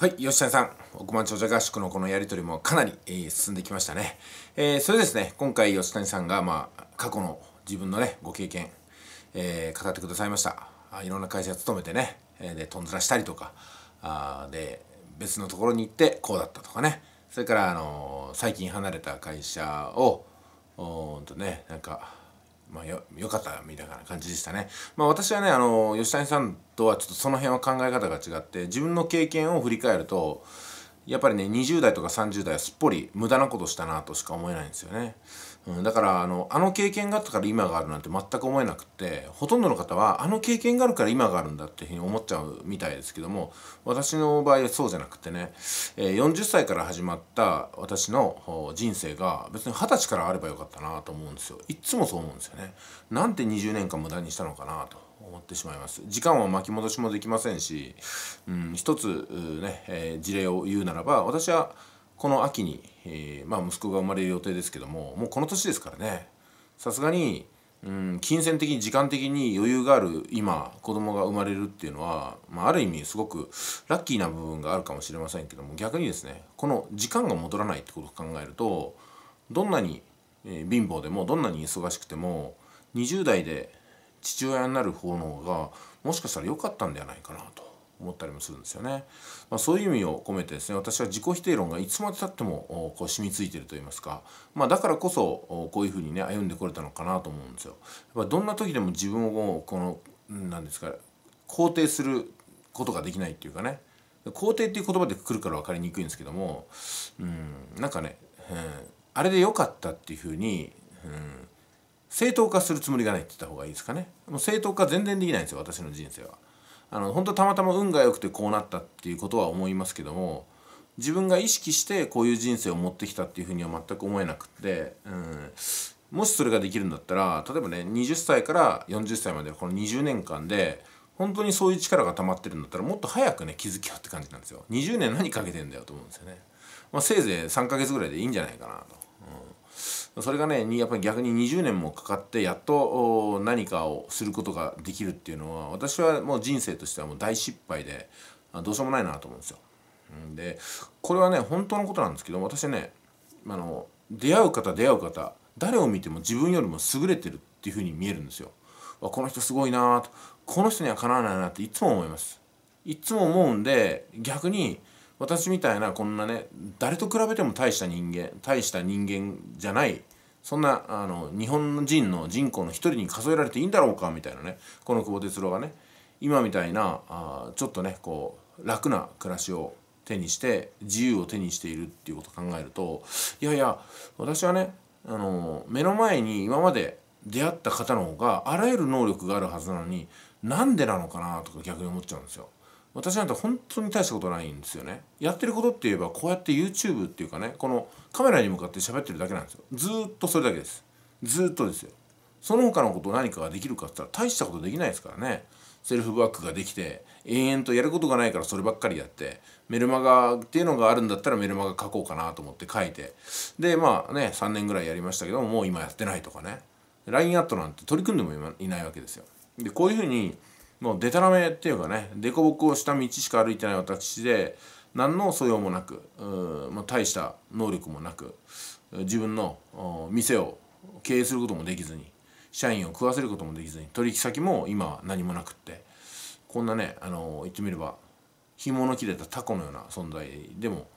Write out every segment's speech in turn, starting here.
はい、吉田さん、億万長者合宿のこのやり取りもかなり、えー、進んできましたね。えー、それですね、今回吉谷さんが、まあ、過去の自分のね、ご経験、えー、語ってくださいました。あいろんな会社勤めてね、えで、とんずらしたりとか、あで、別のところに行ってこうだったとかね、それから、あの最近離れた会社を、うんとね、なんか、まあ、よよかったみたいな感じでしたね。まあ、私はねあの吉谷さんとはちょっとその辺は考え方が違って自分の経験を振り返るとやっぱりね20代とか30代はすっぽり無駄なことしたなとしか思えないんですよね。うん、だからあのあの経験があったから今があるなんて全く思えなくってほとんどの方はあの経験があるから今があるんだっていうふうに思っちゃうみたいですけども私の場合はそうじゃなくてね、え40歳から始まった私の人生が別に20歳からあればよかったなと思うんですよいっつもそう思うんですよねなんて20年間無駄にしたのかなと思ってしまいます時間は巻き戻しもできませんし、うん、一つね、え事例を言うならば私はこの秋に、えー、まあ、息子が生まれる予定ですけどももうこの年ですからねさすがに、うん、金銭的に時間的に余裕がある今子供が生まれるっていうのは、まあ、ある意味すごくラッキーな部分があるかもしれませんけども逆にですねこの時間が戻らないってことを考えるとどんなに、えー、貧乏でもどんなに忙しくても20代で父親になる方の方がもしかしたら良かったんではないかなと思ったりもするんですよね。まあ、そういう意味を込めてですね私は自己否定論がいつまでたってもこう染みついてると言いますか、まあ、だからこそこういうふうにね歩んでこれたのかなと思うんですよ。やっぱどんな時でも自分をこの何ですか肯定することができないっていうかね肯定っていう言葉でくるから分かりにくいんですけども、うん、なんかね、うん、あれで良かったっていうふうに、うん正当化するつもりがないって言った方がいいですかね。もう正当化全然できないんですよ、私の人生は。あの本当たまたま運が良くてこうなったっていうことは思いますけども自分が意識してこういう人生を持ってきたっていうふうには全く思えなくって、うん、もしそれができるんだったら例えばね20歳から40歳までこの20年間で本当にそういう力が溜まってるんだったらもっと早くね気づきよって感じなんですよ20年何かけてんだよと思うんですよね、まあ、せいぜい3ヶ月ぐらいでいいんじゃないかなと、うんそれがねやっぱり逆に20年もかかってやっと何かをすることができるっていうのは私はもう人生としてはもう大失敗でどうしようもないなと思うんですよ。でこれはね本当のことなんですけど私ねあの出会う方出会う方誰を見ても自分よりも優れてるっていうふうに見えるんですよ。この人すごいなとこの人にはかなわないなっていつも思います。いつも思うんで逆に私みたいなこんなね誰と比べても大した人間大した人間じゃないそんなあの日本人の人口の一人に数えられていいんだろうかみたいなねこの久保哲郎がね今みたいなあちょっとねこう楽な暮らしを手にして自由を手にしているっていうことを考えるといやいや私はねあの目の前に今まで出会った方の方があらゆる能力があるはずなのになんでなのかなとか逆に思っちゃうんですよ。私なんて本当に大したことないんですよねやってることって言えばこうやって YouTube っていうかねこのカメラに向かって喋ってるだけなんですよずっとそれだけですずっとですよその他のこと何かができるかって言ったら大したことできないですからねセルフバックができて延々とやることがないからそればっかりやってメルマガっていうのがあるんだったらメルマガ書こうかなと思って書いてでまあね3年ぐらいやりましたけどももう今やってないとかね LINE アットなんて取り組んでもいないわけですよでこういうふうにもうでたらめっていうかね凸凹した道しか歩いてない私で何の素養もなく、まあ、大した能力もなく自分の店を経営することもできずに社員を食わせることもできずに取引先も今は何もなくってこんなね、あのー、言ってみれば紐の切れたタコのような存在でも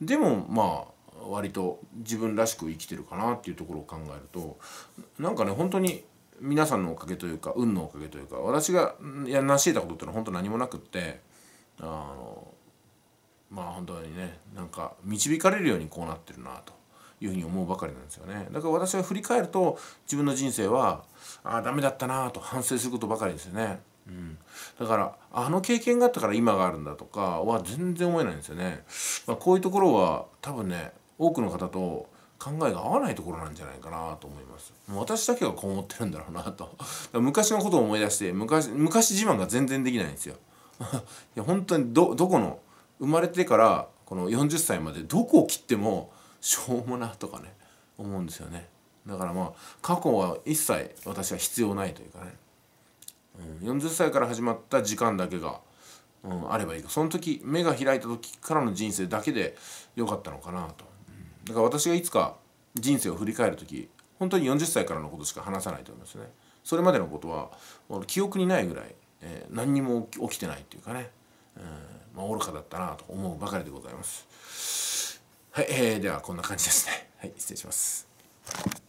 でもまあ割と自分らしく生きてるかなっていうところを考えるとなんかね本当に皆さんのおかげというか運のおかげというか私がやなし得たことってのは本当何もなくってあのまあ本当にねなんか導かれるようにこうなってるなというふうに思うばかりなんですよねだから私は振り返ると自分の人生はああダメだったなと反省することばかりですよね。うん、だからあの経験があったから今があるんだとかは全然思えないんですよね、まあ、こういうところは多分ね多くの方と考えが合わないところなんじゃないかなと思います私だけがこう思ってるんだろうなと 昔のことを思い出して昔昔自慢が全然できないんですよ いや本当にどどこの生まれてからこの40歳までどこを切ってもしょうもなとかね思うんですよねだからまあ過去は一切私は必要ないというかね、うん、40歳から始まった時間だけが、うん、あればいいかその時目が開いた時からの人生だけでよかったのかなとだから私がいつか人生を振り返る時本当に40歳からのことしか話さないと思いますねそれまでのことは記憶にないぐらい、えー、何にも起きてないっていうかね、うんまあ、愚かだったなと思うばかりでございますはい、えー、ではこんな感じですねはい失礼します